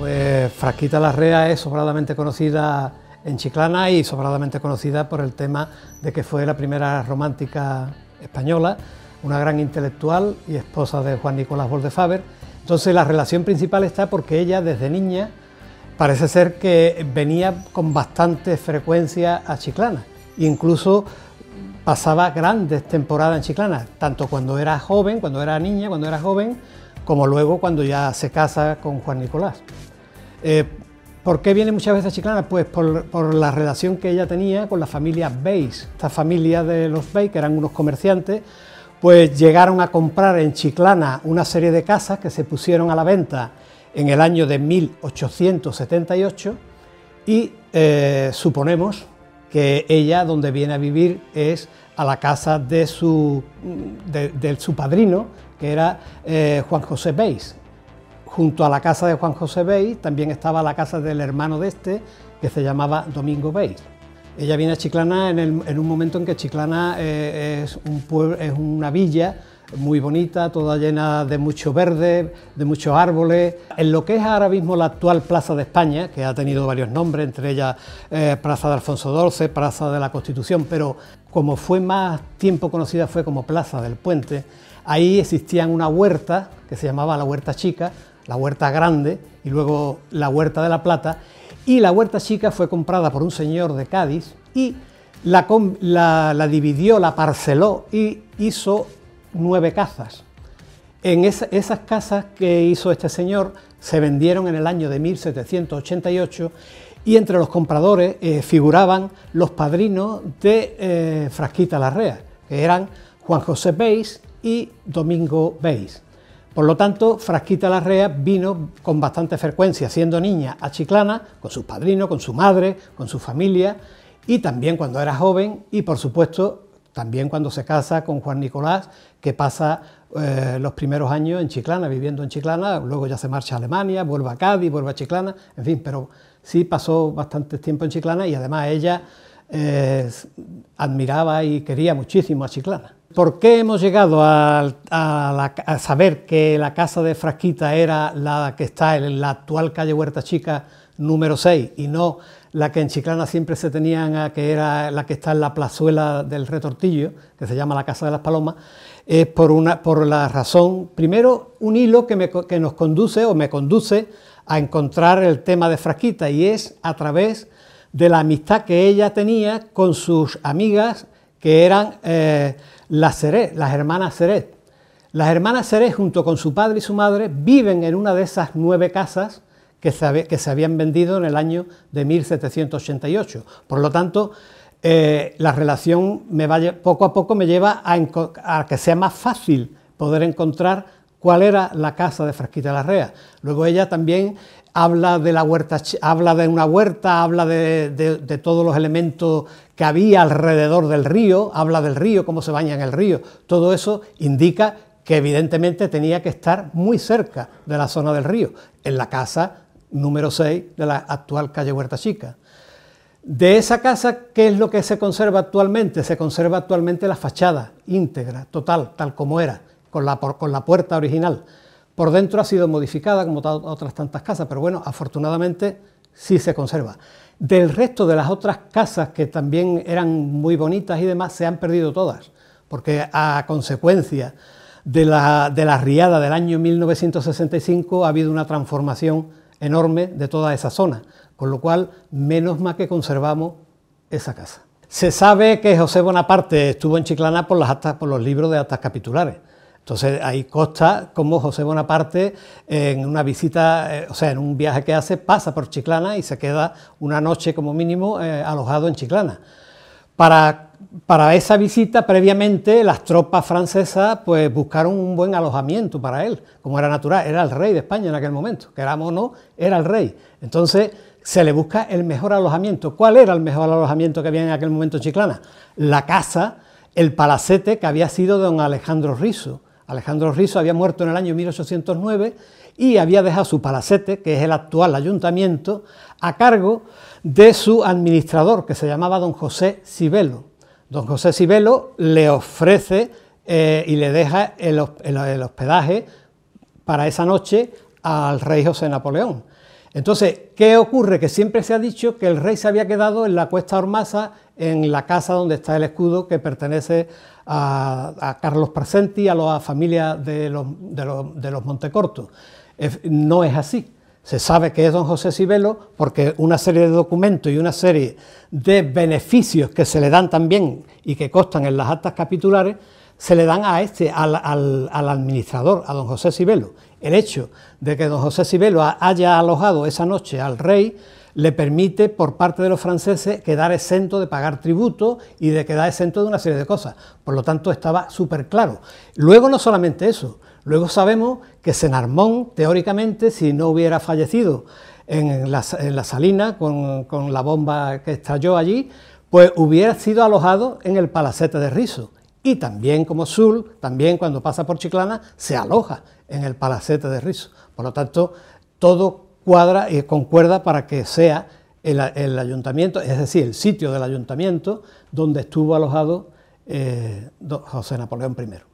Pues Frasquita Larrea es sobradamente conocida en Chiclana y sobradamente conocida por el tema de que fue la primera romántica española, una gran intelectual y esposa de Juan Nicolás Boldefaber. Entonces la relación principal está porque ella desde niña parece ser que venía con bastante frecuencia a Chiclana, incluso pasaba grandes temporadas en Chiclana, tanto cuando era joven, cuando era niña, cuando era joven, como luego cuando ya se casa con Juan Nicolás. Eh, ¿Por qué viene muchas veces a Chiclana? Pues por, la relación que ella tenía con la familia Bays. Esta familia de los Bays, que eran unos comerciantes, pues llegaron a comprar en Chiclana una serie de casas que se pusieron a la venta en el año de 1878 y eh, suponemos que ella donde viene a vivir es a la casa de su, padrino, que era eh, Juan José Beis, Junto a la casa de Juan José Bey... también estaba la casa del hermano de este, que se llamaba Domingo Bey... Ella viene a Chiclana en, un momento en que Chiclana eh, es, un es una villa muy bonita, toda llena de mucho verde, de muchos árboles. En lo que es ahora mismo la actual Plaza de España, que ha tenido varios nombres, entre ellas eh, Plaza de Alfonso XII, Plaza de la Constitución, pero como fue más tiempo conocida fue como Plaza del Puente, ahí existía una huerta que se llamaba la Huerta Chica, la huerta grande y luego la huerta de La Plata, y la huerta chica fue comprada por un señor de Cádiz y la, dividió, la parceló y hizo nueve casas. En esas casas que hizo este señor se vendieron en el año de 1788 y entre los compradores eh, figuraban los padrinos de eh, Frasquita Larrea, que eran Juan José Beis y Domingo Beis. Por lo tanto, Frasquita Larrea vino con bastante frecuencia, siendo niña, a Chiclana, con sus padrinos, con su madre, con su familia, y también cuando era joven, y por supuesto, también cuando se casa con Juan Nicolás, que pasa eh, los primeros años en Chiclana, viviendo en Chiclana, luego ya se marcha a Alemania, vuelve a Cádiz, vuelve a Chiclana, en fin, pero sí pasó bastante tiempo en Chiclana y además ella eh, admiraba y quería muchísimo a Chiclana. ¿Por qué hemos llegado a, saber que la casa de Frasquita era la que está en la actual calle Huerta Chica número 6 y no la que en Chiclana siempre se tenían, a, que era la que está en la plazuela del Retortillo, que se llama la Casa de las Palomas? Es por, una, por la razón, primero, un hilo que, nos conduce o me conduce a encontrar el tema de Frasquita y es a través de la amistad que ella tenía con sus amigas que eran eh, las Seré, las hermanas Seré. Las hermanas Seré, junto con su padre y su madre, viven en una de esas nueve casas que se, habían vendido en el año de 1788. Por lo tanto, eh, la relación me poco a poco me lleva a, a, que sea más fácil poder encontrar cuál era la casa de Frasquita Larrea. Luego ella también habla de, la huerta, habla de una huerta, habla de, todos los elementos que había alrededor del río, habla del río, cómo se baña en el río. Todo eso indica que evidentemente tenía que estar muy cerca de la zona del río, en la casa número 6 de la actual calle Huerta Chica. De esa casa, ¿qué es lo que se conserva actualmente? Se conserva actualmente la fachada íntegra, total, tal como era, con la puerta original. Por dentro ha sido modificada como otras tantas casas, pero bueno, afortunadamente sí se conserva. Del resto de las otras casas que también eran muy bonitas y demás, se han perdido todas, porque a consecuencia de la, riada del año 1965 ha habido una transformación enorme de toda esa zona, con lo cual menos mal que conservamos esa casa. Se sabe que José Bonaparte estuvo en Chiclana por, por los libros de actas capitulares. Entonces ahí consta cómo José Bonaparte en una visita, eh, o sea, en un viaje que hace, pasa por Chiclana y se queda una noche como mínimo eh, alojado en Chiclana. Para, esa visita previamente las tropas francesas pues buscaron un buen alojamiento para él, como era natural, era el rey de España en aquel momento, que era mono era el rey. Entonces se le busca el mejor alojamiento. ¿Cuál era el mejor alojamiento que había en aquel momento en Chiclana? La casa, el palacete que había sido don Alejandro Rizo. Alejandro Rizo había muerto en el año 1809 y había dejado su palacete, que es el actual ayuntamiento, a cargo de su administrador, que se llamaba don José Sibelo. Don José Sibelo le ofrece eh, y le deja el, hospedaje para esa noche al rey José Napoleón. Entonces, ¿qué ocurre? Que siempre se ha dicho que el rey se había quedado en la cuesta Ormaza en la casa donde está el escudo que pertenece a, a Carlos Presenti, a la familia de los, de Montecortos. No es así. Se sabe que es don José Sibelo porque una serie de documentos y una serie de beneficios que se le dan también y que constan en las actas capitulares se le dan a este, al, al administrador, a don José Sibelo. El hecho de que don José Sibelo haya alojado esa noche al rey le permite por parte de los franceses quedar exento de pagar tributo y de quedar exento de una serie de cosas. Por lo tanto, estaba súper claro. Luego no solamente eso, luego sabemos que Senarmón, teóricamente, si no hubiera fallecido en la, salina con, la bomba que estalló allí, pues hubiera sido alojado en el palacete de Rizo. Y también como Sul, también cuando pasa por Chiclana, se aloja en el palacete de Rizo. Por lo tanto, todo cuadra, y eh, concuerda para que sea el, ayuntamiento, es decir, el sitio del ayuntamiento donde estuvo alojado eh, José Napoleón I.